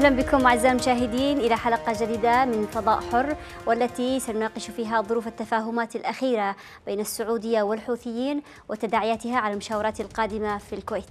أهلا بكم أعزائي المشاهدين إلى حلقة جديدة من فضاء حر والتي سنناقش فيها ظروف التفاهمات الأخيرة بين السعودية والحوثيين وتداعياتها على المشاورات القادمة في الكويت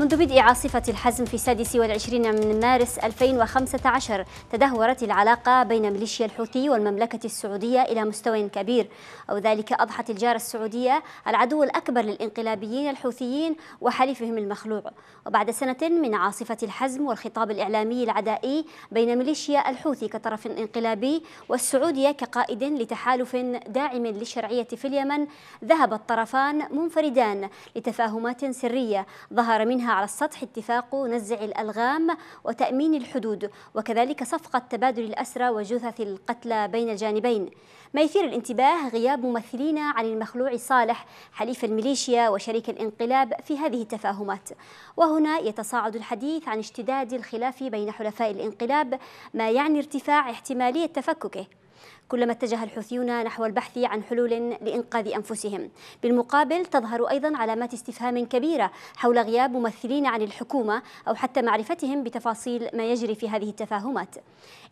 منذ بدء عاصفة الحزم في 26 من مارس 2015 تدهورت العلاقة بين ميليشيا الحوثي والمملكة السعودية إلى مستوى كبير أو ذلك أضحت الجارة السعودية العدو الأكبر للإنقلابيين الحوثيين وحليفهم المخلوع وبعد سنة من عاصفة الحزم والخطاب الإعلامي العدائي بين ميليشيا الحوثي كطرف انقلابي والسعودية كقائد لتحالف داعم للشرعية في اليمن ذهب الطرفان منفردان لتفاهمات سرية ظهر منها على السطح اتفاق نزع الألغام وتأمين الحدود وكذلك صفقة تبادل الأسرى وجثث القتلى بين الجانبين ما يثير الانتباه غياب ممثلين عن المخلوع صالح حليف الميليشيا وشريك الانقلاب في هذه التفاهمات وهنا يتصاعد الحديث عن اشتداد الخلاف بين حلفاء الانقلاب ما يعني ارتفاع احتمالية تفككه كلما اتجه الحوثيون نحو البحث عن حلول لإنقاذ أنفسهم بالمقابل تظهر أيضا علامات استفهام كبيرة حول غياب ممثلين عن الحكومة أو حتى معرفتهم بتفاصيل ما يجري في هذه التفاهمات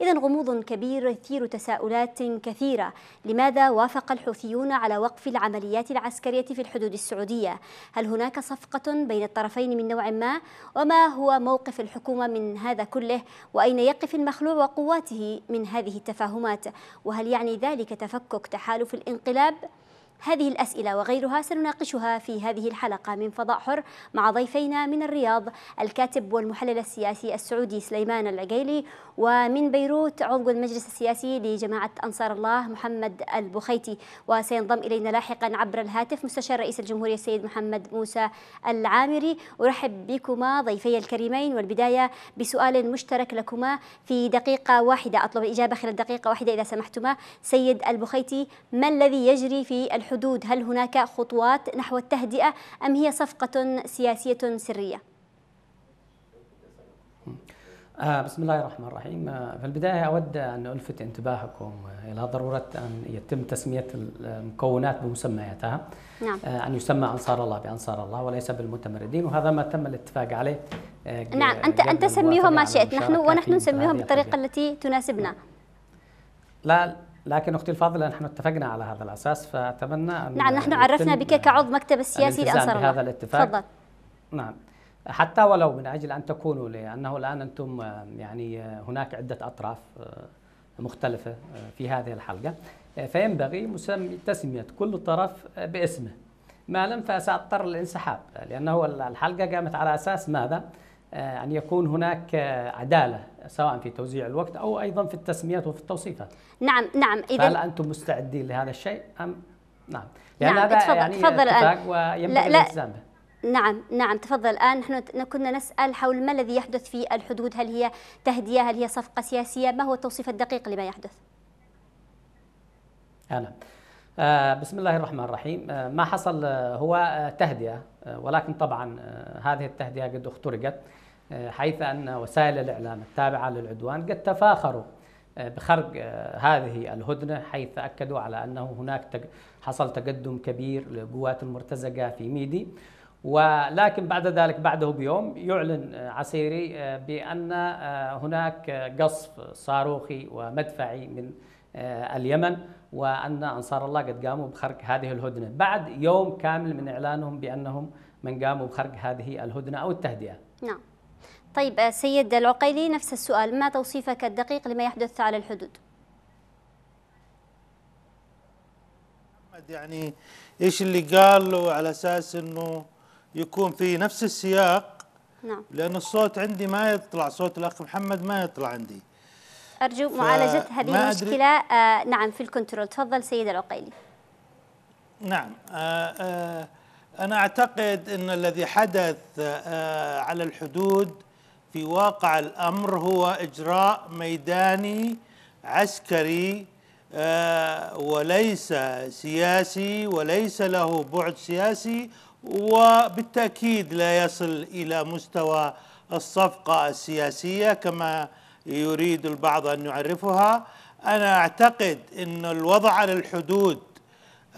إذا غموض كبير يثير تساؤلات كثيرة لماذا وافق الحوثيون على وقف العمليات العسكرية في الحدود السعودية هل هناك صفقة بين الطرفين من نوع ما وما هو موقف الحكومة من هذا كله وأين يقف المخلوع وقواته من هذه التفاهمات وهل يعني ذلك تفكك تحالف الانقلاب؟ هذه الأسئلة وغيرها سنناقشها في هذه الحلقة من فضاء حر مع ضيفينا من الرياض الكاتب والمحلل السياسي السعودي سليمان العقيلي ومن بيروت عضو المجلس السياسي لجماعة أنصار الله محمد البخيتي وسينضم إلينا لاحقا عبر الهاتف مستشار رئيس الجمهورية السيد محمد موسى العامري أرحب بكما ضيفي الكريمين والبداية بسؤال مشترك لكما في دقيقة واحدة أطلب الإجابة خلال دقيقة واحدة إذا سمحتما سيد البخيتي ما الذي يجري في الحدود هل هناك خطوات نحو التهدئة أم هي صفقة سياسية سرية؟ آه، بسم الله الرحمن الرحيم آه، في البداية أود أن ألفت انتباهكم آه، إلى ضرورة أن يتم تسمية المكونات بمسمياتها نعم. أن يسمى أنصار الله بأنصار الله وليس بالمتمردين وهذا ما تم الاتفاق عليه نعم أنت أنت سميهم ما شئت نحن ونحن نسميهم بالطريقة التي تناسبنا نعم. لا لكن اختي الفاضله نحن اتفقنا على هذا الاساس فاتمنى ان نعم نحن عرفنا بك كعضو مكتب السياسي الانصار هذا الاتفاق تفضل نعم حتى ولو من اجل ان تكونوا لانه الان انتم آه، يعني آه، هناك عده اطراف آه، مختلفه في هذه الحلقه فينبغي تسميه كل طرف باسمه ما لم فساضطر للانسحاب لانه الحلقه قامت على اساس ماذا؟ آه، أن يكون هناك عدالة سواء في توزيع الوقت أو أيضا في التسميات وفي التوصيفات نعم نعم إذا هل أنتم مستعدين لهذا الشيء أم نعم لأن نعم هذا اتفضل يعني تفضل الآن وينبغي لا لا نعم نعم تفضل الآن نحن كنا نسأل حول ما الذي يحدث في الحدود هل هي تهدية هل هي صفقة سياسية ما هو التوصيف الدقيق لما يحدث أنا آه، بسم الله الرحمن الرحيم آه، ما حصل هو تهدئة آه، ولكن طبعا آه، هذه التهدئة قد اخترقت آه، حيث أن وسائل الإعلام التابعة للعدوان قد تفاخروا بخرق هذه الهدنة حيث أكدوا على أنه هناك حصل تقدم كبير للقوات المرتزقة في ميدي ولكن بعد ذلك بعده بيوم يعلن عسيري بأن هناك قصف صاروخي ومدفعي من اليمن وأن أنصار الله قد قاموا بخرق هذه الهدنة بعد يوم كامل من إعلانهم بأنهم من قاموا بخرق هذه الهدنة أو التهدئة نعم طيب آه، سيد العقيلي نفس السؤال ما توصيفك الدقيق لما يحدث على الحدود يعني ايش اللي قاله على اساس انه يكون في نفس السياق نعم لان الصوت عندي ما يطلع صوت الاخ محمد ما يطلع عندي أرجو معالجة هذه المشكلة آه نعم في الكنترول تفضل سيد العقيلي نعم آه آه أنا أعتقد أن الذي حدث آه على الحدود في واقع الأمر هو إجراء ميداني عسكري آه، وليس سياسي وليس له بعد سياسي وبالتأكيد لا يصل إلى مستوى الصفقة السياسية كما يريد البعض أن يعرفها أنا أعتقد أن الوضع على الحدود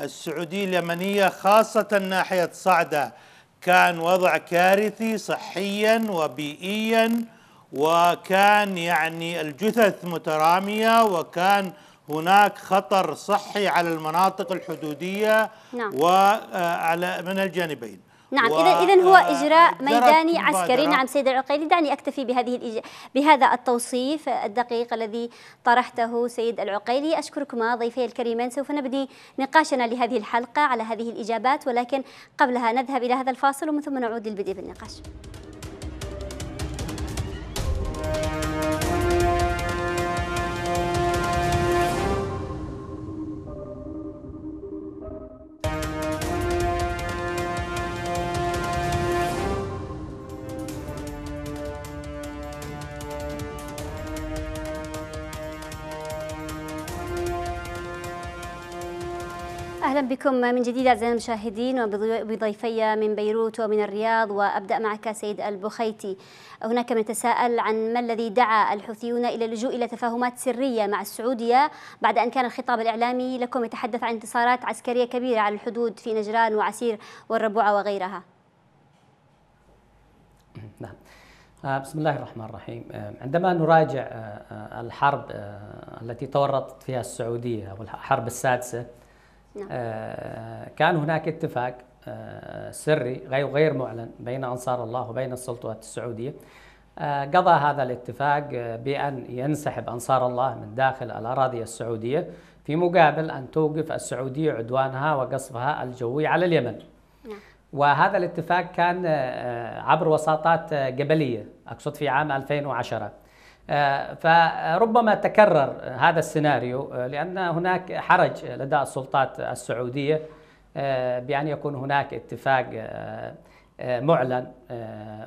السعودية اليمنية خاصة ناحية صعدة كان وضع كارثي صحيا وبيئيا وكان يعني الجثث مترامية وكان هناك خطر صحي على المناطق الحدودية نعم. وعلى من الجانبين نعم اذا اذا هو آه، اجراء ميداني عسكري نعم سيد العقيلي دعني اكتفي بهذه الإج... بهذا التوصيف الدقيق الذي طرحته سيد العقيلي اشكركما ضيفي الكريمين سوف نبني نقاشنا لهذه الحلقه على هذه الاجابات ولكن قبلها نذهب الى هذا الفاصل ومن ثم نعود للبدء بالنقاش. أهلا بكم من جديد أعزائي المشاهدين وبضيفي من بيروت ومن الرياض وأبدأ معك سيد البخيتي هناك من يتساءل عن ما الذي دعا الحوثيون إلى اللجوء إلى تفاهمات سرية مع السعودية بعد أن كان الخطاب الإعلامي لكم يتحدث عن انتصارات عسكرية كبيرة على الحدود في نجران وعسير والربوعة وغيرها نعم آه، بسم الله الرحمن الرحيم آه، عندما نراجع آه، الحرب التي تورطت فيها السعودية والحرب السادسة نعم. آه، كان هناك اتفاق آه، سري غير غير معلن بين أنصار الله وبين السلطات السعودية آه، قضى هذا الاتفاق بأن ينسحب أنصار الله من داخل الأراضي السعودية في مقابل أن توقف السعودية عدوانها وقصفها الجوي على اليمن نعم. وهذا الاتفاق كان عبر وساطات قبليه أقصد في عام 2010 آه، فربما تكرر هذا السيناريو آه، لأن هناك حرج لدى السلطات السعودية آه، بأن يكون هناك اتفاق معلن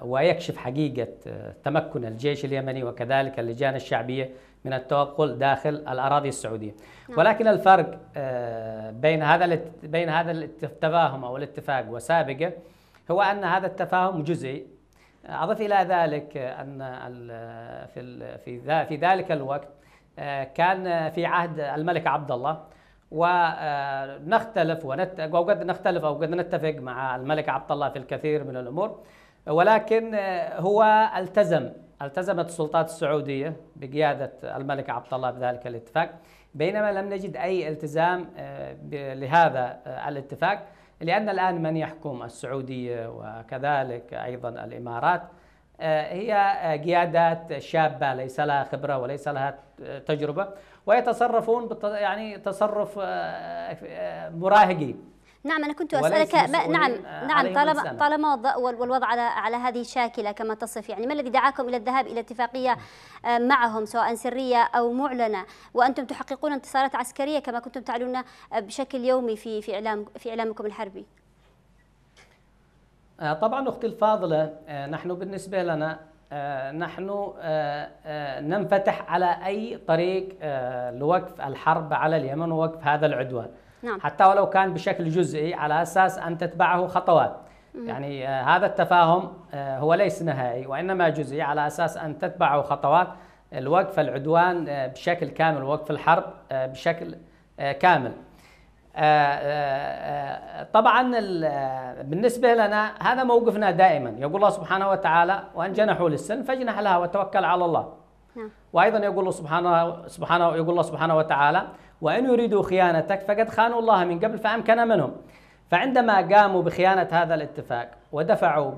ويكشف حقيقة تمكن الجيش اليمني وكذلك اللجان الشعبية من التوغل داخل الأراضي السعودية نعم. ولكن الفرق بين هذا بين هذا التفاهم أو الاتفاق وسابقه هو أن هذا التفاهم جزئي أضف إلى ذلك أن في في في ذلك الوقت آه، كان في عهد الملك عبد الله ونختلف آه، وقد نختلف أو قد نتفق مع الملك عبد الله في الكثير من الأمور ولكن آه، هو التزم التزمت السلطات السعودية بقيادة الملك عبد الله بذلك الاتفاق بينما لم نجد أي التزام لهذا الاتفاق لأن الآن من يحكم السعودية وكذلك أيضا الإمارات آه، هي آه، قيادات شابة ليس لها خبرة وليس لها تجربة ويتصرفون يعني تصرف آه، مراهقي نعم أنا كنت أسألك ما نعم نعم طالما طالما والوضع على على هذه الشاكلة كما تصف يعني ما الذي دعاكم إلى الذهاب إلى اتفاقية آه، معهم سواء سرية أو معلنة وأنتم تحققون انتصارات عسكرية كما كنتم تعلنون آه، بشكل يومي في في إعلام في إعلامكم الحربي آه، طبعا أختي الفاضلة نحن بالنسبة لنا نحن ننفتح على أي طريق لوقف الحرب على اليمن ووقف هذا العدوان نعم. حتى ولو كان بشكل جزئي على أساس أن تتبعه خطوات مم. يعني آه، هذا التفاهم آه، هو ليس نهائي وإنما جزئي على أساس أن تتبعه خطوات الوقف العدوان آه، بشكل كامل ووقف الحرب بشكل كامل طبعا بالنسبة لنا هذا موقفنا دائما يقول الله سبحانه وتعالى وأن جنحوا للسن فاجنح لها وتوكل على الله نعم. وأيضا يقول الله سبحانه, سبحانه يقول الله سبحانه وتعالى وإن يريدوا خيانتك فقد خانوا الله من قبل فأمكن منهم فعندما قاموا بخيانة هذا الاتفاق ودفعوا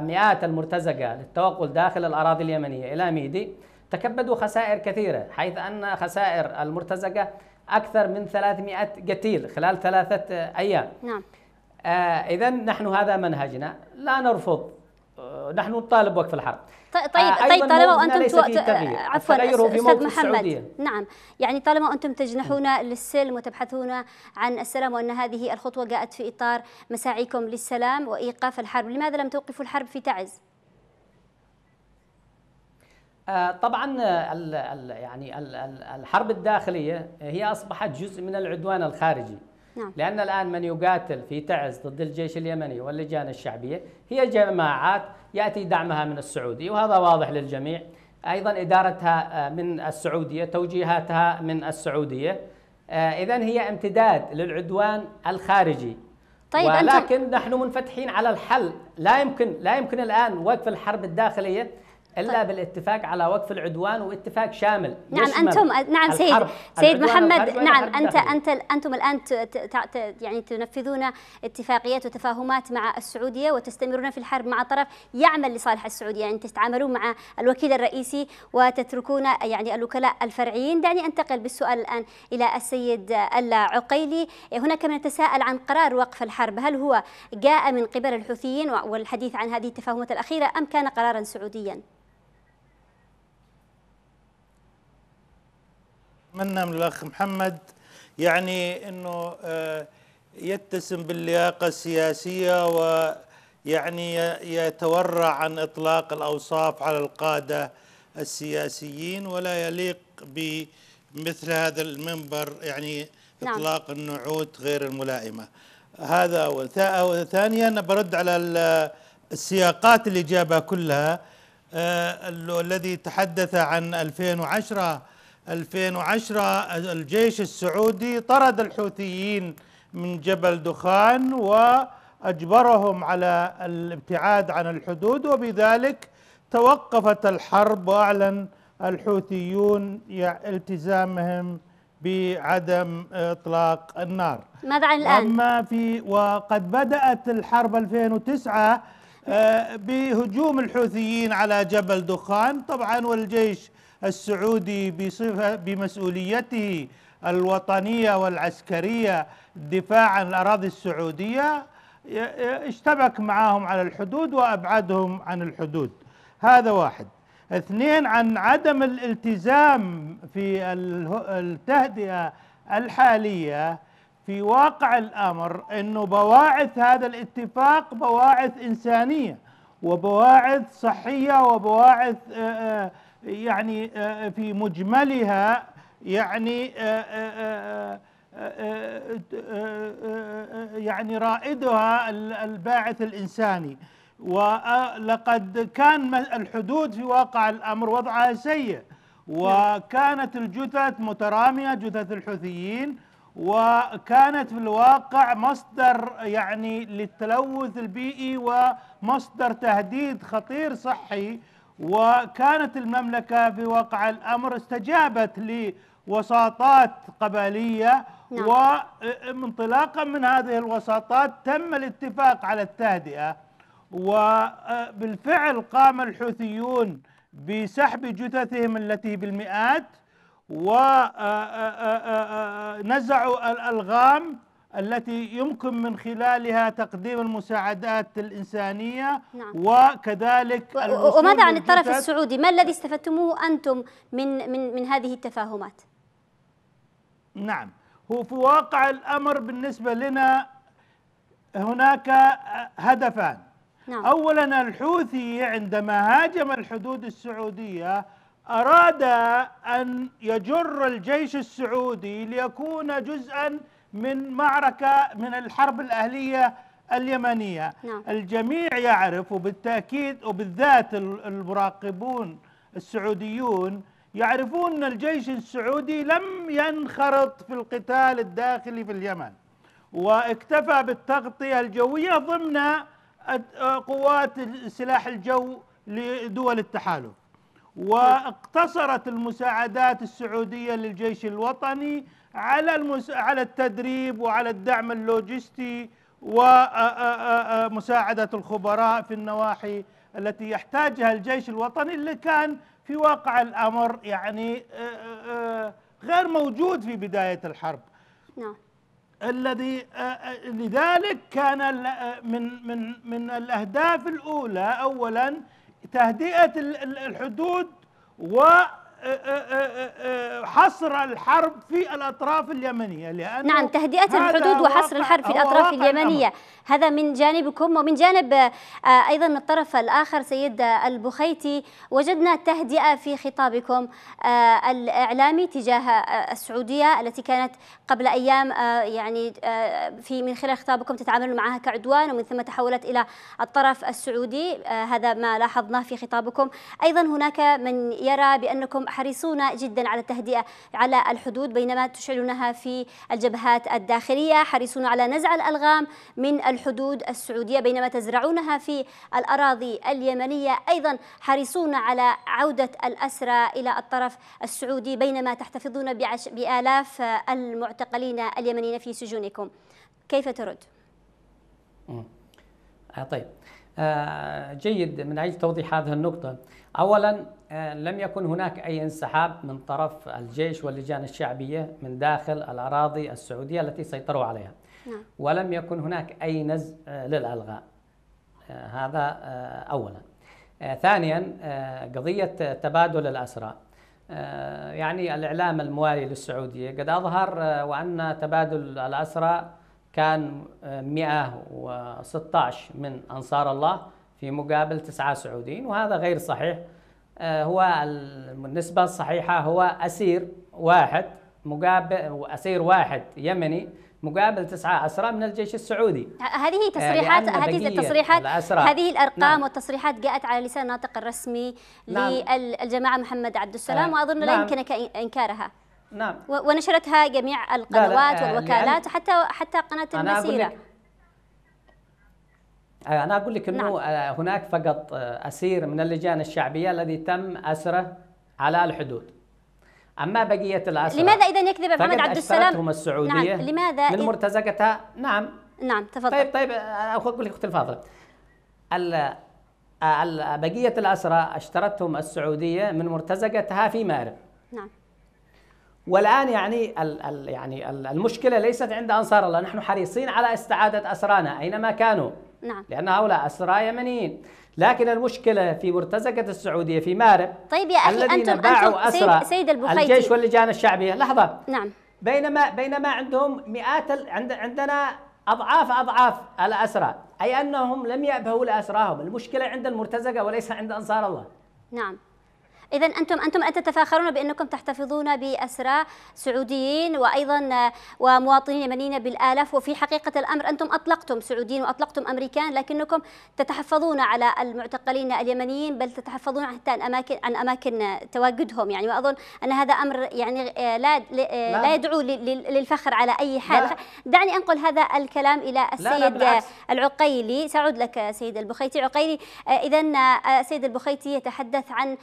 مئات المرتزقة للتوغل داخل الأراضي اليمنية إلى ميدي تكبدوا خسائر كثيرة حيث أن خسائر المرتزقة أكثر من 300 قتيل خلال ثلاثة أيام نعم آه إذا نحن هذا منهجنا لا نرفض آه، نحن نطالب وقف الحرب طيب آه، طيب طالما وانتم تو... آه، عفوا استاذ محمد السعودية. نعم يعني طالما انتم تجنحون للسلم وتبحثون عن السلام وان هذه الخطوه جاءت في اطار مساعيكم للسلام وايقاف الحرب لماذا لم توقفوا الحرب في تعز طبعا يعني الحرب الداخليه هي اصبحت جزء من العدوان الخارجي نعم. لأن الآن من يقاتل في تعز ضد الجيش اليمني واللجان الشعبية هي جماعات يأتي دعمها من السعودية وهذا واضح للجميع أيضا إدارتها آه، من السعودية توجيهاتها من السعودية آه، إذا هي امتداد للعدوان الخارجي طيب ولكن أنت... نحن منفتحين على الحل لا يمكن لا يمكن الآن وقف الحرب الداخلية إلا طيب. بالاتفاق على وقف العدوان واتفاق شامل نعم أنتم نعم سيد سيد محمد نعم أنت أنت أنتم الآن يعني تنفذون اتفاقيات وتفاهمات مع السعودية وتستمرون في الحرب مع طرف يعمل لصالح السعودية يعني تتعاملون مع الوكيل الرئيسي وتتركون يعني الوكلاء الفرعيين دعني أنتقل بالسؤال الآن إلى السيد العقيلي هناك من يتساءل عن قرار وقف الحرب هل هو جاء من قبل الحوثيين والحديث عن هذه التفاهمات الأخيرة أم كان قرارا سعوديا؟ أتمنى من الأخ محمد يعني أنه آه، يتسم باللياقة السياسية ويعني يتورع عن إطلاق الأوصاف على القادة السياسيين ولا يليق بمثل هذا المنبر يعني نعم. إطلاق النعوت غير الملائمة هذا أول ثانيا برد على السياقات اللي جابها كلها آه، الذي تحدث عن 2010 2010 الجيش السعودي طرد الحوثيين من جبل دخان واجبرهم على الابتعاد عن الحدود وبذلك توقفت الحرب واعلن الحوثيون التزامهم بعدم اطلاق النار ماذا عن الان اما في وقد بدات الحرب 2009 آه، بهجوم الحوثيين على جبل دخان طبعا والجيش السعودي بصفة بمسؤوليته الوطنية والعسكرية دفاعا عن الأراضي السعودية اشتبك معهم على الحدود وأبعدهم عن الحدود هذا واحد اثنين عن عدم الالتزام في التهدئة الحالية في واقع الأمر أنه بواعث هذا الاتفاق بواعث إنسانية وبواعث صحية وبواعث اه اه يعني آه، آه، في مجملها يعني آه، يعني رائدها الباعث الإنساني ولقد كان الحدود في واقع الأمر وضعها سيء وكانت الجثث مترامية جثث الحوثيين وكانت في الواقع مصدر يعني للتلوث البيئي ومصدر تهديد خطير صحي وكانت المملكة في واقع الأمر استجابت لوساطات قبلية نعم. وانطلاقا من هذه الوساطات تم الاتفاق على التهدئة وبالفعل قام الحوثيون بسحب جثثهم التي بالمئات ونزعوا آه، آه، آه، الألغام التي يمكن من خلالها تقديم المساعدات الإنسانية نعم. وكذلك وماذا عن الطرف السعودي ما الذي استفدتموه أنتم من, من, من هذه التفاهمات نعم هو في واقع الأمر بالنسبة لنا هناك هدفان نعم. أولا الحوثي عندما هاجم الحدود السعودية أراد أن يجر الجيش السعودي ليكون جزءاً من معركة من الحرب الأهلية اليمنية نعم. الجميع يعرف وبالتأكيد وبالذات المراقبون السعوديون يعرفون أن الجيش السعودي لم ينخرط في القتال الداخلي في اليمن واكتفى بالتغطية الجوية ضمن قوات سلاح الجو لدول التحالف واقتصرت المساعدات السعوديه للجيش الوطني على المس... على التدريب وعلى الدعم اللوجستي ومساعده الخبراء في النواحي التي يحتاجها الجيش الوطني اللي كان في واقع الامر يعني غير موجود في بدايه الحرب. نعم. الذي لذلك كان من من من الاهداف الاولى اولا تهدئة الحدود وحصر آه، آه، آه، الحرب في الأطراف اليمنية لأن نعم تهدئة الحدود وحصر الحرب في الأطراف اليمنية الأمر. هذا من جانبكم ومن جانب آه، أيضا من الطرف الآخر سيد آه، البخيتي وجدنا تهدئة في خطابكم آه، الإعلامي تجاه السعودية التي كانت قبل أيام يعني في من خلال خطابكم تتعاملون معها كعدوان ومن ثم تحولت إلى الطرف السعودي هذا ما لاحظناه في خطابكم أيضا هناك من يرى بأنكم حريصون جدا على التهدئة على الحدود بينما تشعلونها في الجبهات الداخلية حريصون على نزع الألغام من الحدود السعودية بينما تزرعونها في الأراضي اليمنية أيضا حريصون على عودة الأسرى إلى الطرف السعودي بينما تحتفظون بآلاف المعتقلين اليمنيين في سجونكم كيف ترد؟ آه، طيب آه، جيد من أجل توضيح هذه النقطة أولا آه، لم يكن هناك أي انسحاب من طرف الجيش واللجان الشعبية من داخل الأراضي السعودية التي سيطروا عليها نعم. ولم يكن هناك أي نزع آه، للألغاء آه، هذا آه، أولا ثانيا قضية تبادل الأسرى يعني الإعلام الموالي للسعودية قد أظهر وأن تبادل الأسرى كان 116 من أنصار الله في مقابل تسعة سعوديين وهذا غير صحيح هو النسبة الصحيحة هو أسير واحد مقابل أسير واحد يمني مقابل تسعة أسرى من الجيش السعودي هذه آه، تصريحات هذه التصريحات هذه الأرقام نعم. والتصريحات جاءت على لسان الناطق الرسمي نعم. للجماعة محمد عبد السلام آه. وأظن لا نعم. يمكنك إنكارها نعم ونشرتها جميع القنوات آه، والوكالات حتى حتى قناة المسيرة آه، أنا أقول لك أنه نعم. هناك فقط أسير من اللجان الشعبية الذي تم أسره على الحدود أما بقية العشرة لماذا إذا يكذب محمد عبد السلام السعودية نعم. لماذا من مرتزقتها نعم نعم تفضل طيب طيب أقول لك أختي الفاضلة بقية الأسرة اشترتهم السعودية من مرتزقتها في مارب نعم والآن يعني ال ال يعني ال المشكلة ليست عند أنصار الله نحن حريصين على استعادة أسرانا أينما كانوا نعم لأن هؤلاء أسرى يمنيين لكن المشكله في مرتزقه السعوديه في مارب طيب يا اخي الذين انتم باعوا أنتم اسرى سيد, سيد البخيتي الجيش واللجان الشعبيه لحظه نعم بينما بينما عندهم مئات ال... عند... عندنا اضعاف اضعاف الاسرى اي انهم لم يأبهوا لاسراهم المشكله عند المرتزقه وليس عند انصار الله نعم إذا أنتم أنتم أن تتفاخرون بأنكم تحتفظون بأسرى سعوديين وأيضا آه، ومواطنين يمنيين بالآلاف وفي حقيقة الأمر أنتم أطلقتم سعوديين وأطلقتم أمريكان لكنكم تتحفظون على المعتقلين اليمنيين بل تتحفظون حتى عن أماكن عن أماكن تواجدهم يعني وأظن أن هذا أمر يعني آه، لا آه، لا, لا يدعو للفخر على أي حال لا. دعني أنقل هذا الكلام إلى السيد لا العقيلي سأعود لك سيد البخيتي عقيلي إذا سيد البخيتي يتحدث عن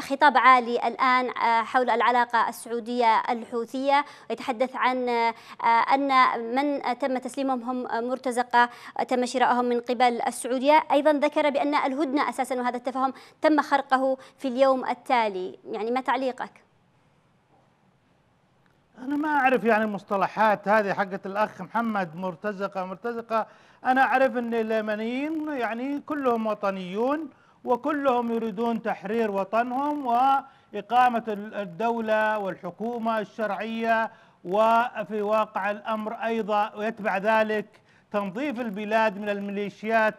خطاب عالي الآن آه، حول العلاقة السعودية الحوثية يتحدث عن آه، أن من تم تسليمهم هم مرتزقة تم شرائهم من قبل السعودية أيضا ذكر بأن الهدنة أساسا وهذا التفاهم تم خرقه في اليوم التالي يعني ما تعليقك؟ أنا ما أعرف يعني مصطلحات هذه حقة الأخ محمد مرتزقة مرتزقة أنا أعرف أن اليمنيين يعني كلهم وطنيون وكلهم يريدون تحرير وطنهم وإقامة الدولة والحكومة الشرعية وفي واقع الأمر أيضا ويتبع ذلك تنظيف البلاد من الميليشيات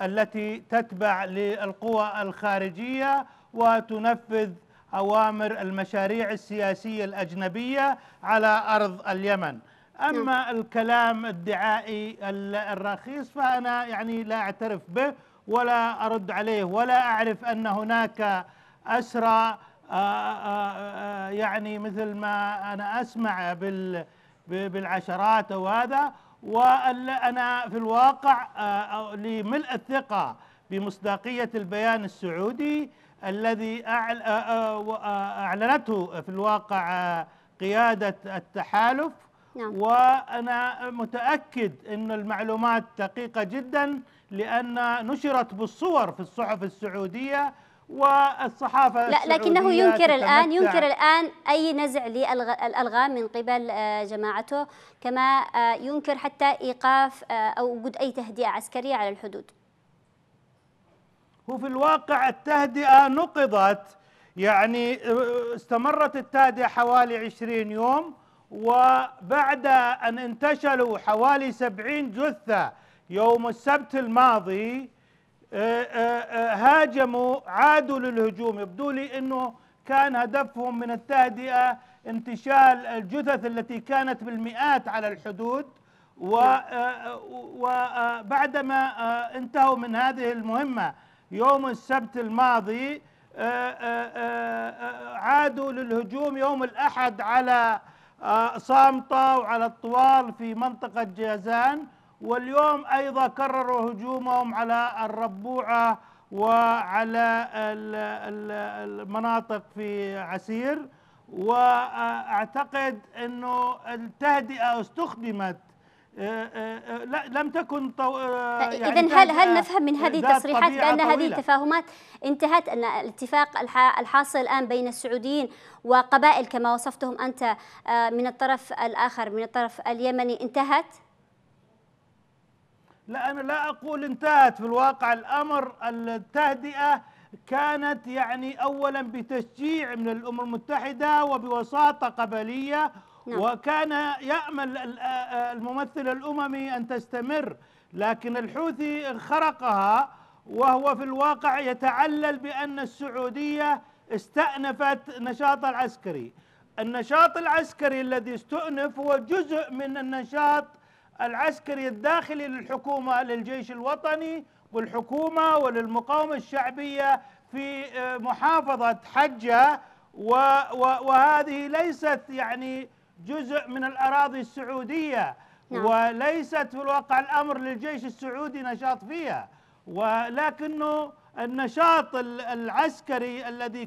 التي تتبع للقوى الخارجية وتنفذ أوامر المشاريع السياسية الأجنبية على أرض اليمن أما الكلام الدعائي الرخيص فأنا يعني لا أعترف به ولا أرد عليه ولا أعرف أن هناك أسرى آه، آه، آه، يعني مثل ما أنا أسمع بالعشرات أو هذا وأنا في الواقع لملء الثقة بمصداقية البيان السعودي الذي أعلنته في الواقع قيادة التحالف نعم. وأنا متأكد أن المعلومات دقيقة جدا لأن نشرت بالصور في الصحف السعودية والصحافة لا لكنه ينكر الآن ينكر الآن أي نزع للألغام من قبل آه، جماعته كما آه، ينكر حتى إيقاف آه، أو وجود أي تهدئة عسكرية على الحدود وفي الواقع التهدئة نقضت يعني استمرت التهدئة حوالي 20 يوم وبعد أن انتشلوا حوالي سبعين جثة يوم السبت الماضي آه، آه، آه، هاجموا عادوا للهجوم يبدو لي أنه كان هدفهم من التهدئة انتشال الجثث التي كانت بالمئات على الحدود وبعدما انتهوا من هذه المهمة يوم السبت الماضي عادوا للهجوم يوم الأحد على آه، صامتة وعلى الطوال في منطقة جازان واليوم أيضا كرروا هجومهم على الربوعة وعلى المناطق في عسير وأعتقد أنه التهدئة استخدمت آه، آه، آه، لا لم تكن طو... يعني اذا هل هل نفهم من هذه التصريحات بان هذه التفاهمات انتهت ان الاتفاق الحاصل الان بين السعوديين وقبائل كما وصفتهم انت من الطرف الاخر من الطرف اليمني انتهت؟ لا انا لا اقول انتهت في الواقع الامر التهدئه كانت يعني اولا بتشجيع من الامم المتحده وبوساطه قبليه نعم. وكان يأمل الممثل الأممي أن تستمر لكن الحوثي خرقها وهو في الواقع يتعلل بأن السعودية استأنفت نشاط العسكري النشاط العسكري الذي استؤنف هو جزء من النشاط العسكري الداخلي للحكومة للجيش الوطني والحكومة وللمقاومة الشعبية في محافظة حجة وهذه ليست يعني جزء من الأراضي السعودية نعم. وليست في الواقع الأمر للجيش السعودي نشاط فيها ولكنه النشاط العسكري الذي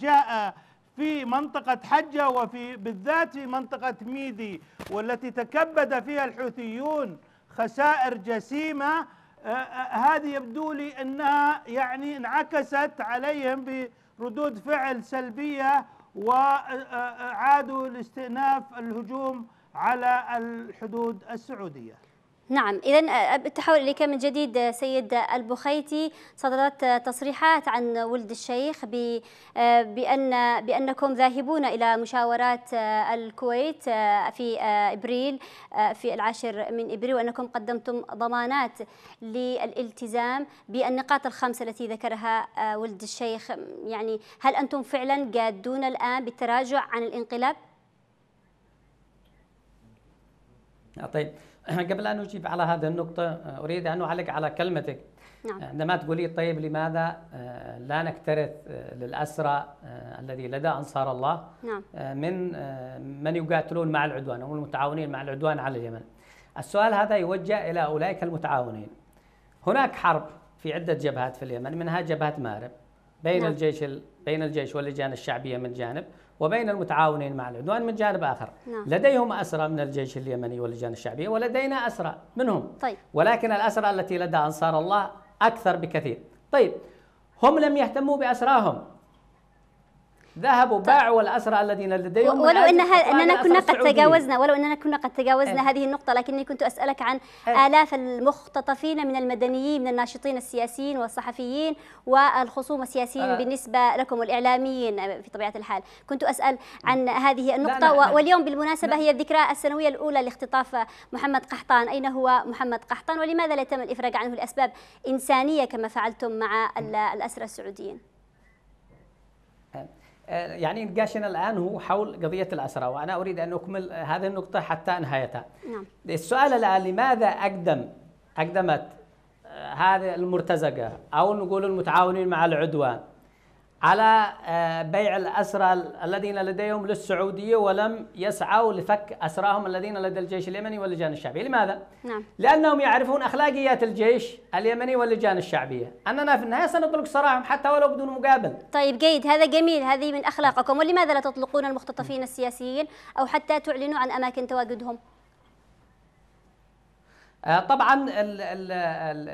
جاء في منطقة حجة وفي بالذات في منطقة ميدي والتي تكبد فيها الحوثيون خسائر جسيمة آه، آه، هذه يبدو لي أنها يعني انعكست عليهم بردود فعل سلبية وعادوا لاستئناف الهجوم على الحدود السعوديه نعم إذا آه، بالتحول إليك من جديد آه، سيد آه، البخيتي صدرت تصريحات عن ولد الشيخ بأن بأنكم ذاهبون إلى مشاورات الكويت في إبريل في العاشر من إبريل وأنكم قدمتم ضمانات للالتزام بالنقاط الخمسة التي ذكرها ولد الشيخ يعني هل أنتم فعلا جادون الآن بالتراجع عن الانقلاب؟ طيب قبل أن أجيب على هذه النقطة آه، أريد أن أعلق على كلمتك نعم. آه، عندما تقولي طيب لماذا آه، لا نكترث للأسرى الذي لدى أنصار الله نعم. من من يقاتلون مع العدوان هم المتعاونين مع العدوان على اليمن السؤال هذا يوجه إلى أولئك المتعاونين هناك حرب في عدة جبهات في اليمن منها جبهة مارب بين نعم. الجيش بين الجيش واللجان الشعبية من جانب وبين المتعاونين مع العدوان من جانب آخر نعم. لديهم أسرى من الجيش اليمني واللجان الشعبية ولدينا أسرى منهم طيب. ولكن الأسرى التي لدى أنصار الله أكثر بكثير طيب هم لم يهتموا بأسراهم ذهبوا طيب. باعوا الأسرى الذين لديهم ولو أنها أننا كنا قد تجاوزنا ولو أننا كنا قد تجاوزنا أي. هذه النقطة لكني كنت أسألك عن أي. آلاف المختطفين من المدنيين من الناشطين السياسيين والصحفيين والخصوم السياسيين أه. بالنسبة لكم الإعلاميين في طبيعة الحال كنت أسأل عن هذه النقطة لا لا لا واليوم بالمناسبة لا. هي الذكرى السنوية الأولى لاختطاف محمد قحطان أين هو محمد قحطان ولماذا لا يتم الإفراج عنه لأسباب إنسانية كما فعلتم مع الأسرى السعوديين آه، يعني نقاشنا الآن هو حول قضية الأسرة وأنا أريد أن أكمل آه، هذه النقطة حتى نهايتها نعم. السؤال الآن لماذا أقدم أقدمت آه، هذه المرتزقة أو نقول المتعاونين مع العدوان على آه، بيع الأسرى الذين لديهم للسعودية ولم يسعوا لفك أسراهم الذين لدى الجيش اليمني واللجان الشعبية لماذا؟ نعم. لأنهم يعرفون أخلاقيات الجيش اليمني واللجان الشعبية أننا في النهاية سنطلق سراحهم حتى ولو بدون مقابل طيب جيد هذا جميل هذه من أخلاقكم ولماذا لا تطلقون المختطفين السياسيين أو حتى تعلنوا عن أماكن تواجدهم؟ آه، طبعا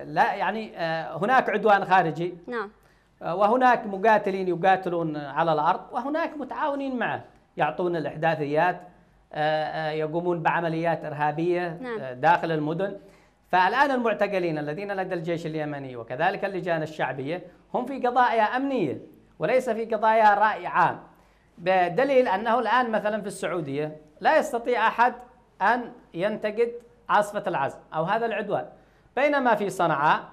لا يعني آه، هناك عدوان خارجي نعم آه، وهناك مقاتلين يقاتلون على الارض وهناك متعاونين معه يعطون الاحداثيات آه، آه، يقومون بعمليات ارهابيه نعم. داخل المدن فالان المعتقلين الذين لدى الجيش اليمني وكذلك اللجان الشعبيه هم في قضايا امنيه وليس في قضايا راي عام بدليل انه الان مثلا في السعوديه لا يستطيع احد ان ينتقد عاصفه العزم او هذا العدوان بينما في صنعاء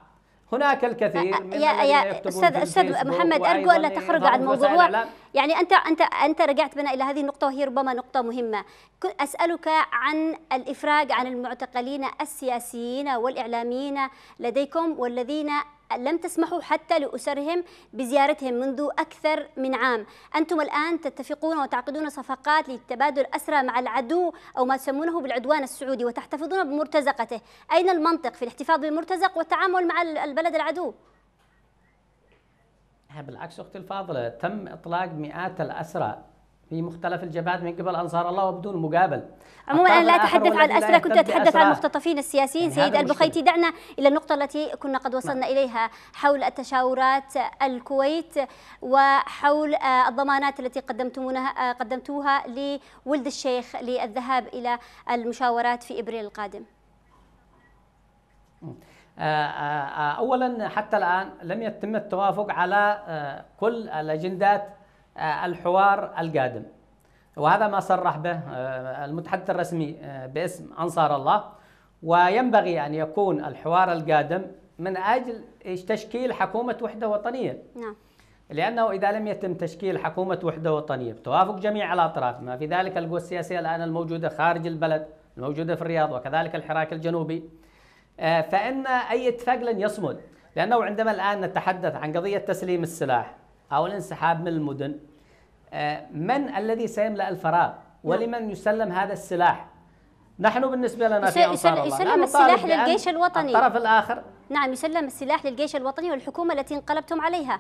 هناك الكثير من يا يا استاذ استاذ محمد ارجو الا تخرج عن موضوع يعني انت انت انت رجعت بنا الى هذه النقطه وهي ربما نقطه مهمه اسالك عن الافراج عن المعتقلين السياسيين والاعلاميين لديكم والذين لم تسمحوا حتى لأسرهم بزيارتهم منذ أكثر من عام أنتم الآن تتفقون وتعقدون صفقات للتبادل أسرى مع العدو أو ما تسمونه بالعدوان السعودي وتحتفظون بمرتزقته أين المنطق في الاحتفاظ بالمرتزق والتعامل مع البلد العدو؟ إيه، بالعكس أختي الفاضلة تم إطلاق مئات الأسرى في مختلف الجبهات من قبل انصار الله وبدون مقابل عموما انا لا اتحدث عن الاسرى كنت اتحدث عن المختطفين السياسيين يعني سيد البخيتي دعنا الى النقطه التي كنا قد وصلنا ما. نعم. اليها حول التشاورات الكويت وحول آه، الضمانات التي قدمتمونها آه، قدمتوها لولد الشيخ للذهاب الى المشاورات في ابريل القادم آه، اولا حتى الان لم يتم التوافق على كل الاجندات آه، الحوار القادم وهذا ما صرح به آه، المتحدث الرسمي آه، باسم أنصار الله وينبغي أن يكون الحوار القادم من أجل تشكيل حكومة وحدة وطنية نعم. لأنه إذا لم يتم تشكيل حكومة وحدة وطنية بتوافق جميع الأطراف ما في ذلك القوى السياسية الآن الموجودة خارج البلد الموجودة في الرياض وكذلك الحراك الجنوبي فإن أي اتفاق لن يصمد لأنه عندما الآن نتحدث عن قضية تسليم السلاح أو الانسحاب من المدن آه، من الذي سيملأ الفراغ نعم. ولمن يسلم هذا السلاح نحن بالنسبة لنا في أنصار يسلم الله. السلاح للجيش الوطني الطرف الآخر نعم يسلم السلاح للجيش الوطني والحكومة التي انقلبتم عليها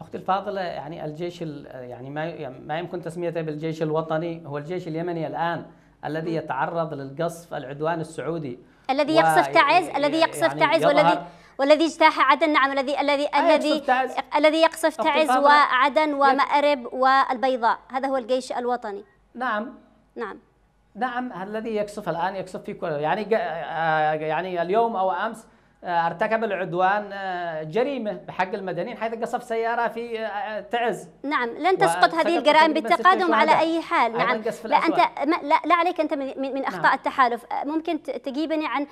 اختي الفاضله يعني الجيش يعني ما يعني ما يمكن تسميته بالجيش الوطني هو الجيش اليمني الان الذي يتعرض للقصف العدوان السعودي الذي يقصف تعز يعني الذي يقصف يعني تعز والذي والذي اجتاح عدن نعم الذي الذي الذي آه، الذي يقصف تعز وعدن ومأرب والبيضاء هذا هو الجيش الوطني نعم نعم نعم الذي يقصف الان يقصف في كل يعني آه، يعني اليوم او امس آه، ارتكب العدوان آه، جريمه بحق المدنيين حيث قصف سياره في آه، تعز نعم لن تسقط هذه الجرائم بالتقادم على اي حال نعم لا انت لا, لا عليك انت من, من اخطاء نعم. التحالف ممكن تجيبني عن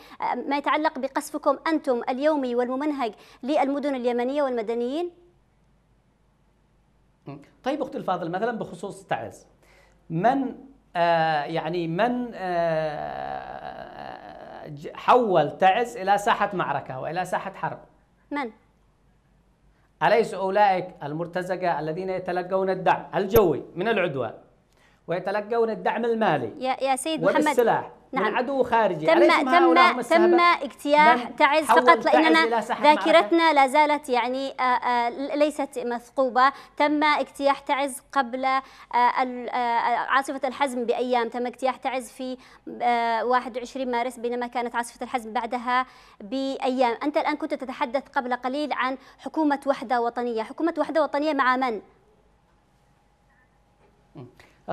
ما يتعلق بقصفكم انتم اليومي والممنهج للمدن اليمنيه والمدنيين طيب اختي الفاضل مثلا بخصوص تعز من آه يعني من آه حول تعز إلى ساحة معركة وإلى ساحة حرب من؟ أليس أولئك المرتزقة الذين يتلقون الدعم الجوي من العدوان ويتلقون الدعم المالي يا, يا سيد محمد والسلاح نعم. من عدو خارجي تم تم تم اجتياح تعز فقط لاننا ذاكرتنا لا زالت يعني آآ آه، آآ آه، ليست مثقوبه تم اجتياح تعز قبل آه، عاصفه الحزم بايام تم اجتياح تعز في 21 مارس بينما كانت عاصفه الحزم بعدها بايام انت الان كنت تتحدث قبل قليل عن حكومه وحده وطنيه حكومه وحده وطنيه مع من م.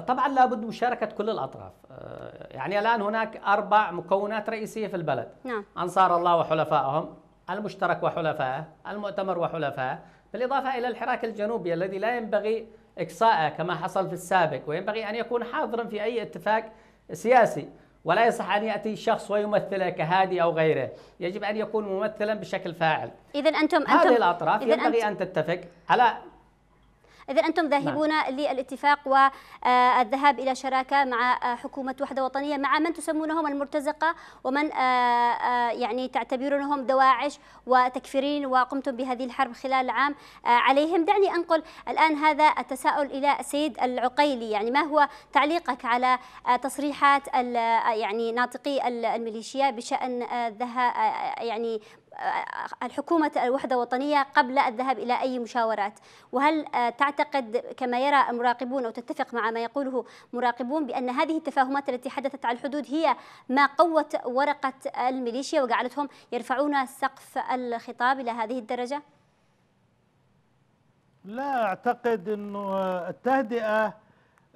طبعا لابد مشاركة كل الأطراف آه، يعني الآن هناك أربع مكونات رئيسية في البلد نعم. أنصار الله وحلفائهم المشترك وحلفائه المؤتمر وحلفائه بالإضافة إلى الحراك الجنوبي الذي لا ينبغي إقصائه كما حصل في السابق وينبغي أن يكون حاضرا في أي اتفاق سياسي ولا يصح أن يأتي شخص ويمثله كهادي أو غيره يجب أن يكون ممثلا بشكل فاعل إذا أنتم هذه أنتم الأطراف ينبغي أن تتفق على إذا أنتم نعم. ذاهبون نعم. للاتفاق والذهاب إلى شراكة مع حكومة وحدة وطنية مع من تسمونهم المرتزقة ومن آه، آه، يعني تعتبرونهم دواعش وتكفيرين وقمتم بهذه الحرب خلال عام آه، عليهم دعني أنقل الآن هذا التساؤل إلى السيد العقيلي يعني ما هو تعليقك على تصريحات يعني ناطقي الميليشيا بشأن يعني الحكومة الوحدة الوطنية قبل الذهاب إلى أي مشاورات وهل آه، تعتقد كما يرى المراقبون أو تتفق مع ما يقوله مراقبون بأن هذه التفاهمات التي حدثت على الحدود هي ما قوت ورقة الميليشيا وجعلتهم يرفعون سقف الخطاب إلى هذه الدرجة؟ لا أعتقد أنه التهدئة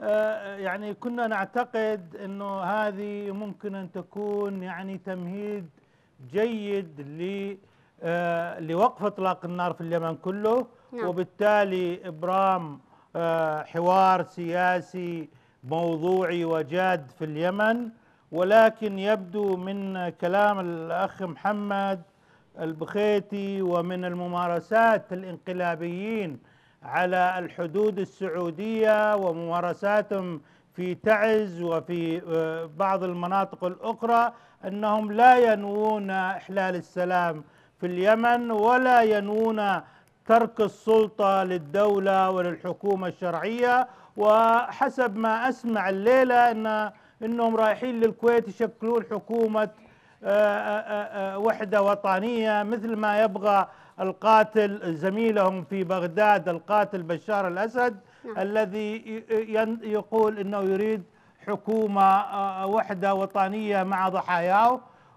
آه، يعني كنا نعتقد أنه هذه ممكن أن تكون يعني تمهيد جيد ل آه، لوقف اطلاق النار في اليمن كله نعم. وبالتالي ابرام آه، حوار سياسي موضوعي وجاد في اليمن ولكن يبدو من كلام الاخ محمد البخيتي ومن الممارسات الانقلابيين على الحدود السعوديه وممارساتهم في تعز وفي آه، بعض المناطق الاخرى أنهم لا ينوون إحلال السلام في اليمن ولا ينوون ترك السلطة للدولة وللحكومة الشرعية وحسب ما أسمع الليلة أن أنهم رايحين للكويت يشكلون حكومة آه، آه، آه، وحدة وطنية مثل ما يبغى القاتل زميلهم في بغداد القاتل بشار الأسد نعم. الذي يقول أنه يريد حكومة آه، آه، وحدة وطنية مع ضحاياه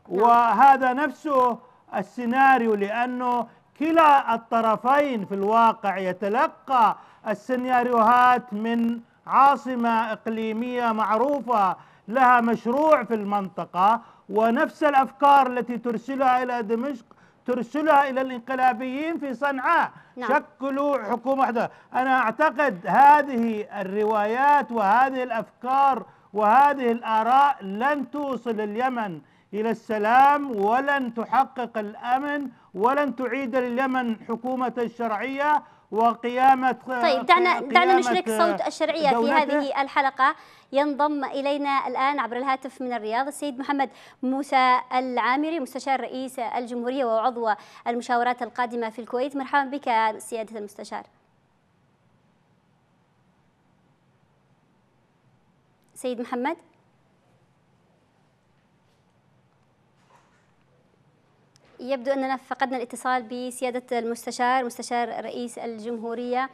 نعم. وهذا نفسه السيناريو لأنه كلا الطرفين في الواقع يتلقى السيناريوهات من عاصمة إقليمية معروفة لها مشروع في المنطقة ونفس الأفكار التي ترسلها إلى دمشق ترسلها إلى الإنقلابيين في صنعاء نعم. شكلوا حكومة واحدة أنا أعتقد هذه الروايات وهذه الأفكار وهذه الآراء لن توصل اليمن إلى السلام ولن تحقق الأمن ولن تعيد لليمن حكومة شرعية وقيامة طيب دعنا دعنا نشرك صوت الشرعية في هذه الحلقة ينضم إلينا الآن عبر الهاتف من الرياض السيد محمد موسى العامري مستشار رئيس الجمهورية وعضو المشاورات القادمة في الكويت مرحبا بك سيادة المستشار سيد محمد يبدو أننا فقدنا الاتصال بسيادة المستشار مستشار رئيس الجمهورية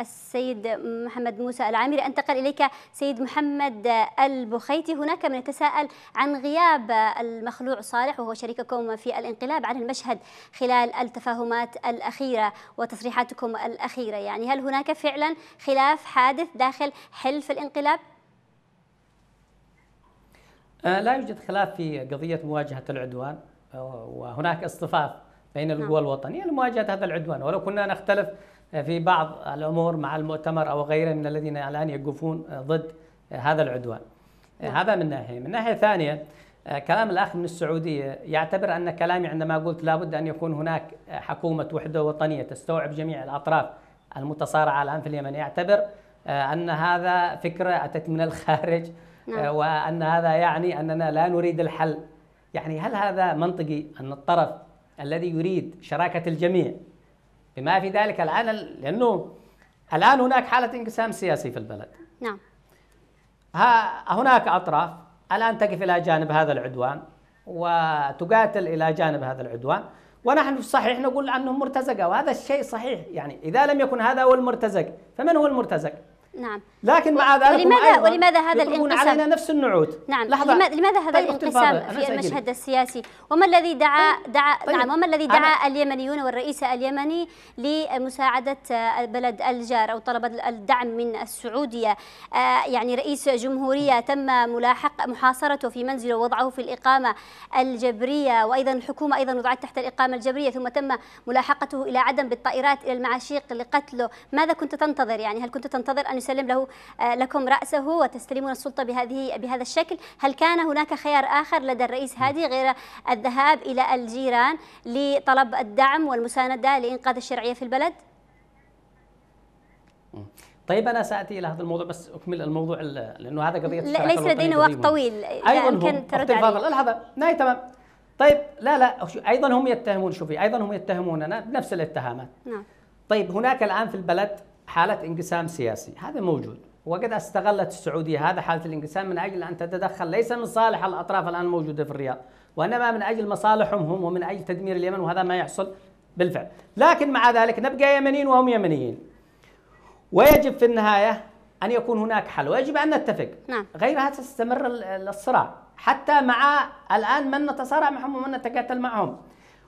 السيد محمد موسى العامري انتقل إليك سيد محمد البخيتي هناك من يتساءل عن غياب المخلوع صالح وهو شريككم في الانقلاب عن المشهد خلال التفاهمات الأخيرة وتصريحاتكم الأخيرة يعني هل هناك فعلا خلاف حادث داخل حلف الانقلاب؟ أه، لا يوجد خلاف في قضية مواجهة العدوان وهناك اصطفاف بين نعم. القوى الوطنية لمواجهة هذا العدوان ولو كنا نختلف في بعض الأمور مع المؤتمر أو غيره من الذين الآن يقفون ضد هذا العدوان نعم. هذا من ناحية من ناحية ثانية كلام الأخ من السعودية يعتبر أن كلامي عندما قلت لابد أن يكون هناك حكومة وحدة وطنية تستوعب جميع الأطراف المتصارعة الآن في اليمن يعتبر آه، أن هذا فكرة أتت من الخارج نعم. آه، وأن هذا يعني أننا لا نريد الحل يعني هل هذا منطقي أن الطرف الذي يريد شراكة الجميع بما في ذلك الآن لأنه الآن هناك حالة انقسام سياسي في البلد نعم ها هناك أطراف الآن تقف إلى جانب هذا العدوان وتقاتل إلى جانب هذا العدوان ونحن صحيح نقول أنهم مرتزقة وهذا الشيء صحيح يعني إذا لم يكن هذا هو المرتزق فمن هو المرتزق؟ نعم لكن مع ذلك ولماذا ولماذا هذا الانقسام علينا نفس النعود نعم لحظة. لماذا هذا طيب الانقسام في المشهد السياسي وما الذي دعا طيب، دعا نعم، طيب. نعم وما الذي دعا اليمنيون والرئيس اليمني لمساعده آه، بلد الجار او طلب الدعم من السعوديه آه، يعني رئيس جمهوريه تم ملاحق محاصرته في منزله ووضعه في الاقامه الجبريه وايضا الحكومه ايضا وضعت تحت الاقامه الجبريه ثم تم ملاحقته الى عدن بالطائرات الى المعاشيق لقتله ماذا كنت تنتظر يعني هل كنت تنتظر ان يسلم له آه، لكم رأسه وتستلمون السلطة بهذه بهذا الشكل هل كان هناك خيار آخر لدى الرئيس نعم. هادي غير الذهاب إلى الجيران لطلب الدعم والمساندة لإنقاذ الشرعية في البلد؟ طيب انا ساتي الى هذا الموضوع بس اكمل الموضوع لانه هذا قضيه لا ليس لدينا وقت طويل ايضا يمكن ترد عليه لحظه ناي تمام طيب لا لا ايضا هم يتهمون شوفي ايضا هم يتهموننا بنفس الاتهامات نعم طيب هناك الان في البلد حالة انقسام سياسي هذا موجود وقد استغلت السعودية هذا حالة الانقسام من أجل أن تتدخل ليس من صالح الأطراف الآن الموجودة في الرياض وإنما من أجل مصالحهم هم ومن أجل تدمير اليمن وهذا ما يحصل بالفعل لكن مع ذلك نبقى يمنيين وهم يمنيين ويجب في النهاية أن يكون هناك حل ويجب أن نتفق نعم. غيرها تستمر الصراع حتى مع الآن من نتصارع معهم ومن نتقاتل معهم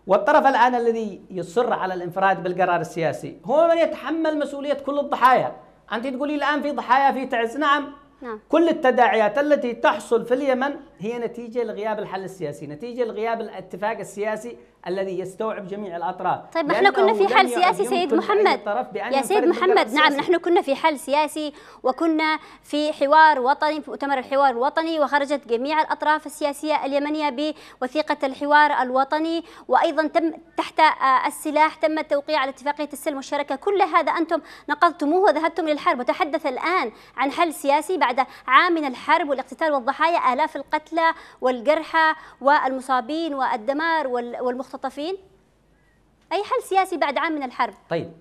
والطرف الآن الذي يصر على الانفراد بالقرار السياسي هو من يتحمل مسؤولية كل الضحايا أنت تقولي الآن في ضحايا في تعز نعم. نعم كل التداعيات التي تحصل في اليمن هي نتيجة لغياب الحل السياسي نتيجة لغياب الاتفاق السياسي الذي يستوعب جميع الأطراف طيب نحن كنا في حل سياسي سيد محمد يا سيد محمد نعم نحن كنا في حل سياسي وكنا في حوار وطني في مؤتمر الحوار الوطني وخرجت جميع الأطراف السياسية اليمنية بوثيقة الحوار الوطني وأيضا تم تحت آه، السلاح تم التوقيع على اتفاقية السلم والشركة كل هذا أنتم نقضتموه وذهبتم للحرب وتحدث الآن عن حل سياسي بعد عام من الحرب والاقتتال والضحايا آلاف القتل القتلى والجرحى والمصابين والدمار والمختطفين؟ أي حل سياسي بعد عام من الحرب طيب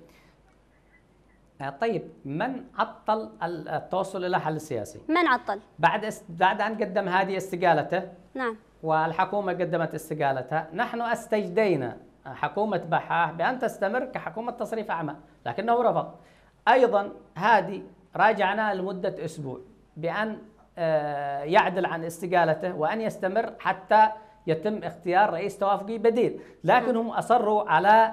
آه، طيب من عطل التوصل الى حل سياسي؟ من عطل؟ بعد بعد ان قدم هذه استقالته نعم والحكومه قدمت استقالتها، نحن استجدينا حكومه بحاح بان تستمر كحكومه تصريف اعمال، لكنه رفض. ايضا هذه راجعناه لمده اسبوع بان آه، يعدل عن استقالته وأن يستمر حتى يتم اختيار رئيس توافقي بديل لكنهم أصروا على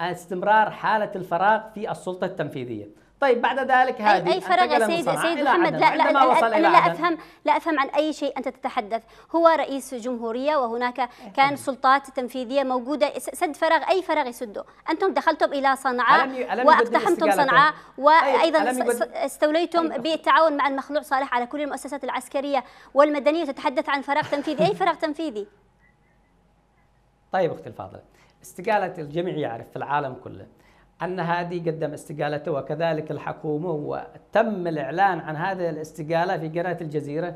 استمرار حالة الفراغ في السلطة التنفيذية طيب بعد ذلك هذه اي يا سيد سيد محمد لا لا, لا انا لا افهم لا افهم عن اي شيء انت تتحدث هو رئيس جمهوريه وهناك إيه. كان سلطات تنفيذيه موجوده سد فراغ اي فراغ يسده انتم دخلتم الى صنعاء واقتحمتم صنعاء طيب، وايضا استوليتم طيب. بالتعاون مع المخلوع صالح على كل المؤسسات العسكريه والمدنيه تتحدث عن فراغ تنفيذي اي فراغ تنفيذي طيب اختي الفاضله استقاله الجميع يعرف في العالم كله أن هادي قدم استقالته وكذلك الحكومة وتم الإعلان عن هذه الاستقالة في قناة الجزيرة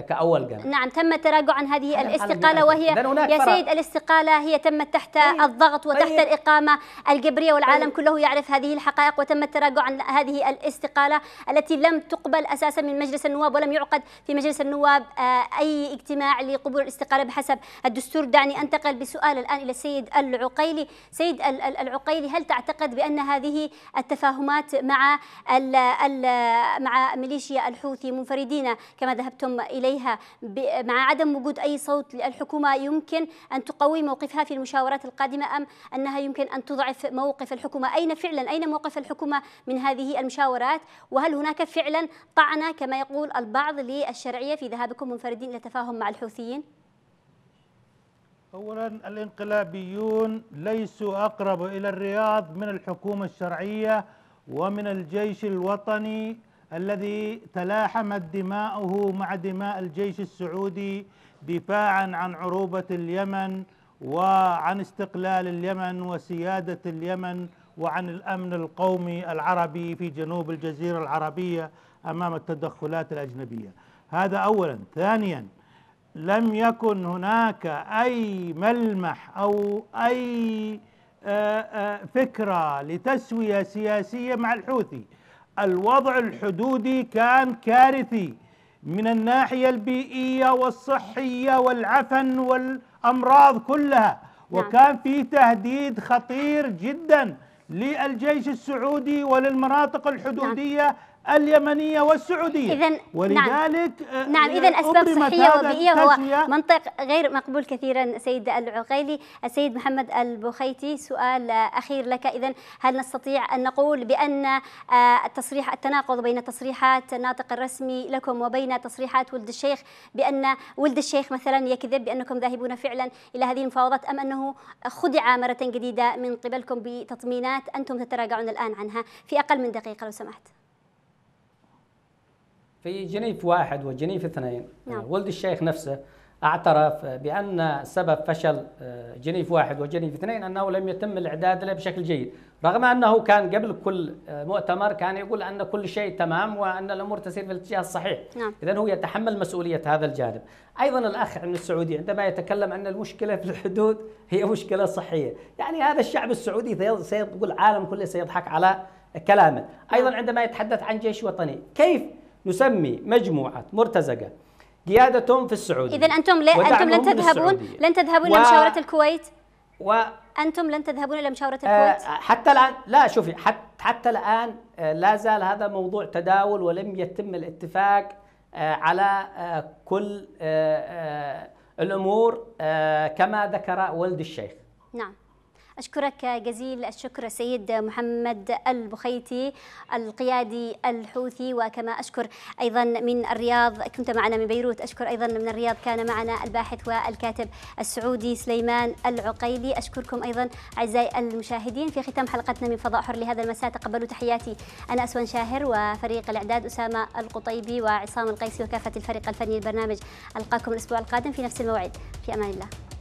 كأول جامعة نعم تم تراجع عن هذه الاستقالة وهي يا سيد الاستقالة هي تمت تحت طيب. الضغط وتحت طيب. الإقامة الجبرية والعالم طيب. كله يعرف هذه الحقائق وتم التراجع عن هذه الاستقالة التي لم تقبل أساسا من مجلس النواب ولم يعقد في مجلس النواب آه، أي اجتماع لقبول الاستقالة بحسب الدستور دعني أنتقل بسؤال الآن إلى السيد العقيلي سيد العقيلي هل تعتقد بأن هذه التفاهمات مع الـ الـ مع ميليشيا الحوثي منفردين كما ذهبتم إلى إليها مع عدم وجود أي صوت للحكومة يمكن أن تقوي موقفها في المشاورات القادمة أم أنها يمكن أن تضعف موقف الحكومة أين فعلا أين موقف الحكومة من هذه المشاورات وهل هناك فعلا طعنة كما يقول البعض للشرعية في ذهابكم منفردين إلى تفاهم مع الحوثيين؟ أولا الانقلابيون ليسوا أقرب إلى الرياض من الحكومة الشرعية ومن الجيش الوطني الذي تلاحمت دماؤه مع دماء الجيش السعودي دفاعا عن عروبة اليمن وعن استقلال اليمن وسيادة اليمن وعن الأمن القومي العربي في جنوب الجزيرة العربية أمام التدخلات الأجنبية هذا أولا ثانيا لم يكن هناك أي ملمح أو أي فكرة لتسوية سياسية مع الحوثي الوضع الحدودي كان كارثي من الناحية البيئية والصحية والعفن والأمراض كلها نعم. وكان في تهديد خطير جدا للجيش السعودي وللمناطق نعم. الحدودية اليمنيه والسعوديه اذا نعم. ولذلك آه، نعم, نعم اذا اسباب صحيه وبيئيه هو منطق غير مقبول كثيرا سيد العقيلي السيد محمد البخيتي سؤال اخير لك اذا هل نستطيع ان نقول بان آه، التصريح التناقض بين تصريحات الناطق الرسمي لكم وبين تصريحات ولد الشيخ بان ولد الشيخ مثلا يكذب بانكم ذاهبون فعلا الى هذه المفاوضات ام انه خدع مره جديده من قبلكم بتطمينات انتم تتراجعون الان عنها في اقل من دقيقه لو سمحت في جنيف واحد وجنيف اثنين نعم. آه، ولد الشيخ نفسه اعترف بان سبب فشل آه، جنيف واحد وجنيف اثنين انه لم يتم الاعداد له بشكل جيد، رغم انه كان قبل كل آه، مؤتمر كان يقول ان كل شيء تمام وان الامور تسير في الاتجاه الصحيح، نعم. اذا هو يتحمل مسؤوليه هذا الجانب. ايضا الاخ عن السعودي عندما يتكلم ان المشكله في الحدود هي مشكله صحيه، يعني هذا الشعب السعودي سيقول العالم كله سيضحك على كلامه، ايضا نعم. عندما يتحدث عن جيش وطني، كيف نسمي مجموعة مرتزقة قيادة في السعودية إذا أنتم لا أنتم لن تذهبون لن تذهبون و... إلى مشاورة الكويت و... أنتم لن تذهبون إلى مشاورة آه، الكويت؟ آه حتى الآن لا شوفي حتى, حتى الآن آه لا زال هذا موضوع تداول ولم يتم الاتفاق آه على آه كل آه آه الأمور آه كما ذكر ولد الشيخ نعم أشكرك جزيل الشكر سيد محمد البخيتي القيادي الحوثي وكما أشكر أيضا من الرياض كنت معنا من بيروت أشكر أيضا من الرياض كان معنا الباحث والكاتب السعودي سليمان العقيلي أشكركم أيضا أعزائي المشاهدين في ختام حلقتنا من فضاء حر لهذا المساء تقبلوا تحياتي أنا أسوان شاهر وفريق الإعداد أسامة القطيبي وعصام القيسي وكافة الفريق الفني البرنامج ألقاكم الأسبوع القادم في نفس الموعد في أمان الله